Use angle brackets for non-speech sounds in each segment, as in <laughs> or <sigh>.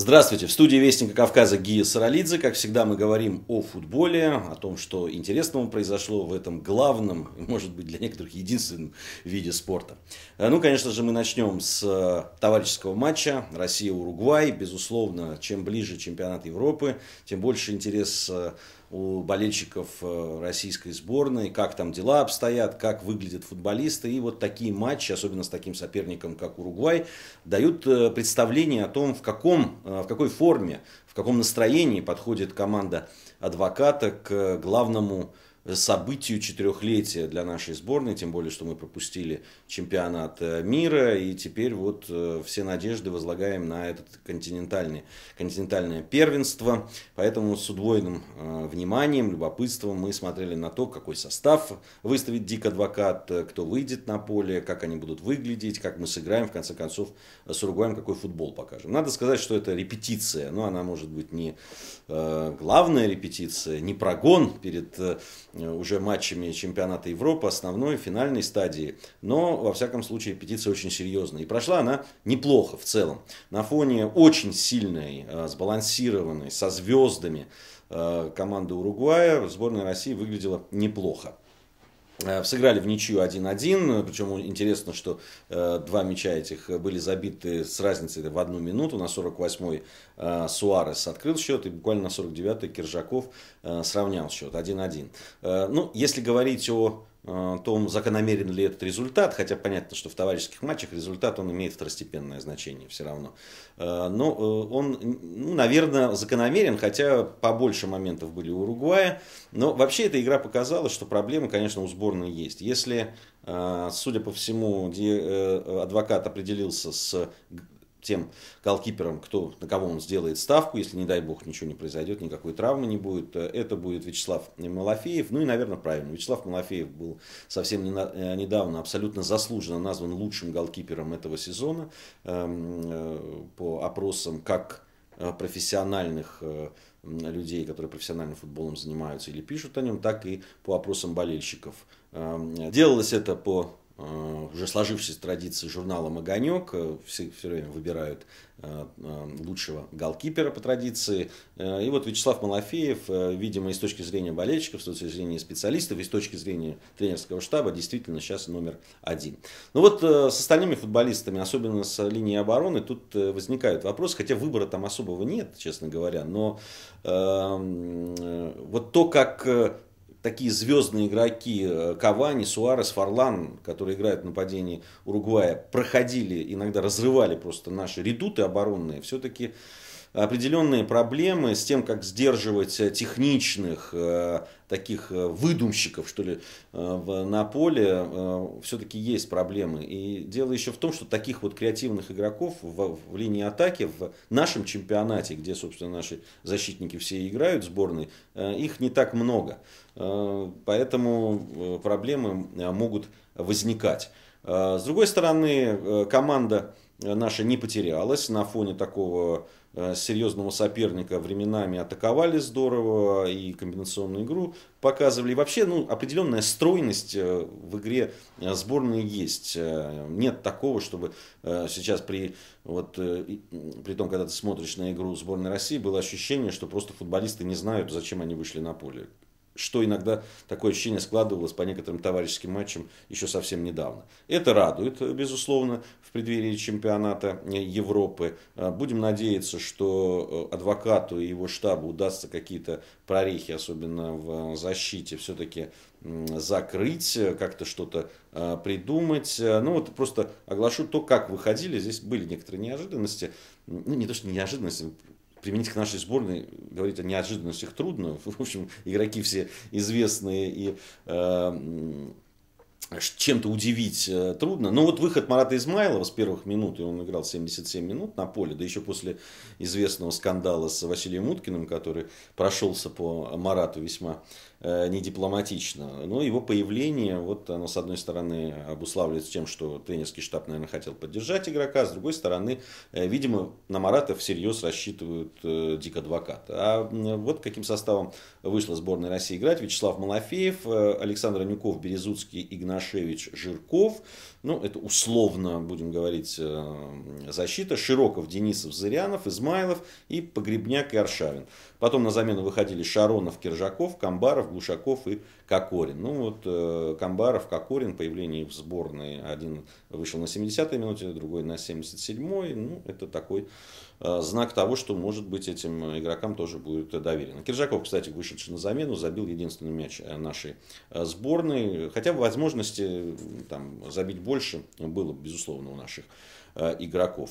Здравствуйте, в студии Вестника Кавказа Гия Саралидзе. Как всегда мы говорим о футболе, о том, что интересного произошло в этом главном, может быть для некоторых единственном виде спорта. Э, ну, конечно же, мы начнем с э, товарищеского матча Россия-Уругвай. Безусловно, чем ближе чемпионат Европы, тем больше интерес э, у болельщиков э, российской сборной, как там дела обстоят, как выглядят футболисты. И вот такие матчи, особенно с таким соперником, как Уругвай, дают э, представление о том, в, каком, э, в какой форме, в каком настроении подходит команда адвоката к главному событию четырехлетия для нашей сборной, тем более, что мы пропустили чемпионат э, мира, и теперь вот э, все надежды возлагаем на это континентальное, континентальное первенство, поэтому с удвоенным э, вниманием, любопытством мы смотрели на то, какой состав выставит Дик Адвокат, кто выйдет на поле, как они будут выглядеть, как мы сыграем, в конце концов, с Уругваем какой футбол покажем. Надо сказать, что это репетиция, но она может быть не главная репетиция, не прогон перед Э, уже матчами чемпионата Европы, основной, финальной стадии. Но, во всяком случае, петиция очень серьезная. И прошла она неплохо в целом. На фоне очень сильной, э, сбалансированной, со звездами э, команды Уругвая сборная России выглядела неплохо. Э, сыграли в ничью 1-1, причем интересно, что э, два мяча этих были забиты с разницей в одну минуту. На 48-й э, Суарес открыл счет, и буквально на 49-й Киржаков э, сравнял счет 1-1. Э, ну, если говорить о Э, том, закономерен ли этот результат, хотя понятно, что в товарищеских матчах результат он имеет второстепенное значение все равно. Э, но э, он, ну, наверное, закономерен, хотя побольше моментов были у Уругвая. Но вообще эта игра показала, что проблемы, конечно, у сборной есть. Если, судя по всему, адвокат определился с тем голкиперам, кто, на кого он сделает ставку, если, не дай бог, ничего не произойдет, никакой травмы не будет. Э, это будет Вячеслав Малафеев. Ну и, наверное, правильно. Вячеслав Малафеев был совсем не на, э, недавно абсолютно заслуженно назван лучшим голкипером этого сезона эм, э, по опросам как профессиональных людей, которые профессиональным футболом занимаются или пишут о нем, так и по опросам болельщиков. Эм, делалось это по уже сложившейся традиции журналом «Огонек» э, все, все время выбирают э, э, лучшего голкипера по традиции. И вот Вячеслав Малафеев, видимо, и с точки зрения болельщиков, с точки зрения специалистов, и с точки зрения тренерского штаба, действительно сейчас номер один. Ну вот с остальными футболистами, особенно с линии обороны, тут возникают вопросы, хотя выбора там особого нет, честно говоря, но эм, э, вот то, как такие звездные игроки э, Кавани, Суарес, Фарлан, которые играют в нападении Уругвая, проходили, иногда разрывали просто наши редуты оборонные, все-таки определенные проблемы с тем, как сдерживать э, техничных э, таких э, выдумщиков, что ли, на поле, все-таки есть проблемы. И дело еще в том, что таких вот креативных игроков в, в линии атаки в нашем чемпионате, где, собственно, наши защитники все играют сборные их не так много. Поэтому проблемы могут возникать. С другой стороны, команда наша не потерялась на фоне такого Э, серьезного соперника временами атаковали здорово и комбинационную игру показывали. И вообще ну, определенная стройность э, в игре э, сборной есть. Нет такого, чтобы сейчас при, вот, при том, когда ты смотришь на игру сборной России, было ощущение, что просто футболисты не знают, зачем они вышли на поле что иногда такое ощущение складывалось по некоторым товарищеским матчам еще совсем недавно. Это радует, безусловно, в преддверии чемпионата э, Европы. Э, будем надеяться, что э, адвокату и его штабу удастся какие-то прорехи, особенно в защите, все-таки закрыть, как-то что-то придумать. Ну вот просто оглашу то, как выходили. Здесь были некоторые неожиданности. Ну не то, что неожиданности, применить к нашей сборной, говорить о неожиданностях трудно. <laughs> В общем, игроки все известные и э, чем-то удивить э, трудно. Но ну, вот выход Марата Измайлова с первых минут, и он играл 77 минут на поле, да еще после известного скандала с Василием Уткиным, который прошелся по Марату весьма э, недипломатично. Но ну, его появление, вот оно с одной стороны обуславливается тем, что тренерский штаб, наверное, хотел поддержать игрока, с другой стороны, э, видимо, на Марата всерьез рассчитывают э, Дик Адвокат. А вот каким составом вышла сборная России играть. Вячеслав Малафеев, Александр Анюков, Березуцкий, Игнат Игнашевич, Жирков. Ну, это условно, будем говорить, э, защита. Широков, Денисов, Зырянов, Измайлов и Погребняк и Аршавин. Потом на замену выходили Шаронов, Киржаков, Камбаров, Глушаков и Кокорин. Ну вот э, Камбаров, Кокорин, появление в сборной. Один вышел на 70-й минуте, другой на 77-й. Ну, это такой Э, знак того, что, может быть, этим игрокам тоже будет доверено. Киржаков, кстати, вышедший на замену, забил единственный мяч э, нашей э, сборной. Хотя возможности там, забить больше было, безусловно, у наших игроков.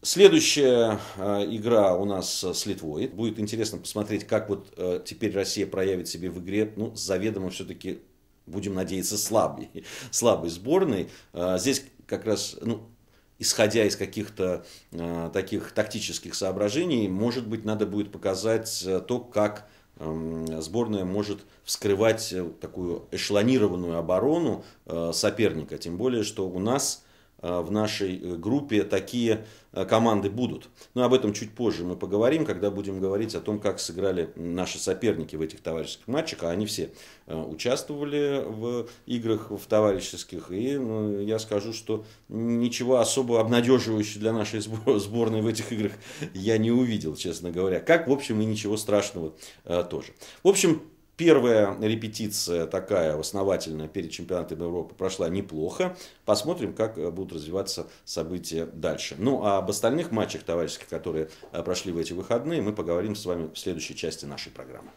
Следующая игра у нас с Литвой. Будет интересно посмотреть, как вот теперь Россия проявит себе в игре, ну, заведомо все-таки, будем надеяться, слабой, <laughs> слабой сборной. Здесь как раз, ну, исходя из каких-то э, таких тактических соображений, может быть, надо будет показать э, то, как эм, сборная может вскрывать э, такую эшелонированную оборону э, соперника. Тем более, что у нас Э, в нашей э, группе такие э, команды будут. Но об этом чуть позже мы поговорим, когда будем говорить о том, как сыграли наши соперники в этих товарищеских матчах. А они все участвовали в играх в товарищеских. И ну, я скажу, что ничего особо обнадеживающего для нашей сборной в этих играх я не увидел, честно говоря. Как, в общем, и ничего страшного тоже. В общем, Первая репетиция такая, основательная, перед чемпионатом Европы прошла неплохо. Посмотрим, как э, будут развиваться события дальше. Ну, а об остальных матчах товарищеских, которые э, прошли в эти выходные, мы поговорим с вами в следующей части нашей программы.